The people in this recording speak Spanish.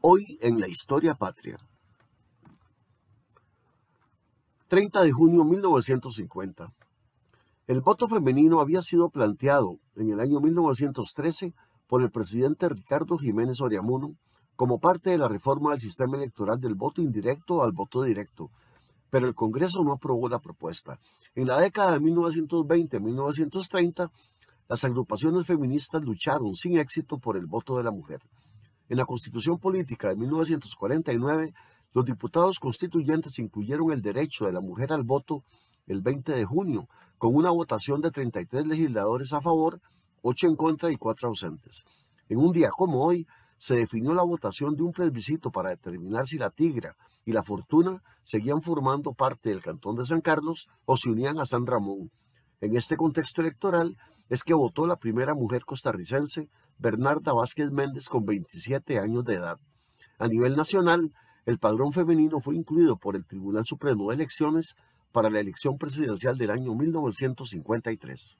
Hoy en la historia patria. 30 de junio 1950. El voto femenino había sido planteado en el año 1913 por el presidente Ricardo Jiménez Oriamuno como parte de la reforma del sistema electoral del voto indirecto al voto directo, pero el Congreso no aprobó la propuesta. En la década de 1920-1930, las agrupaciones feministas lucharon sin éxito por el voto de la mujer. En la Constitución Política de 1949, los diputados constituyentes incluyeron el derecho de la mujer al voto el 20 de junio, con una votación de 33 legisladores a favor, 8 en contra y 4 ausentes. En un día como hoy, se definió la votación de un plebiscito para determinar si la Tigra y la Fortuna seguían formando parte del Cantón de San Carlos o se unían a San Ramón, en este contexto electoral es que votó la primera mujer costarricense, Bernarda Vázquez Méndez, con 27 años de edad. A nivel nacional, el padrón femenino fue incluido por el Tribunal Supremo de Elecciones para la elección presidencial del año 1953.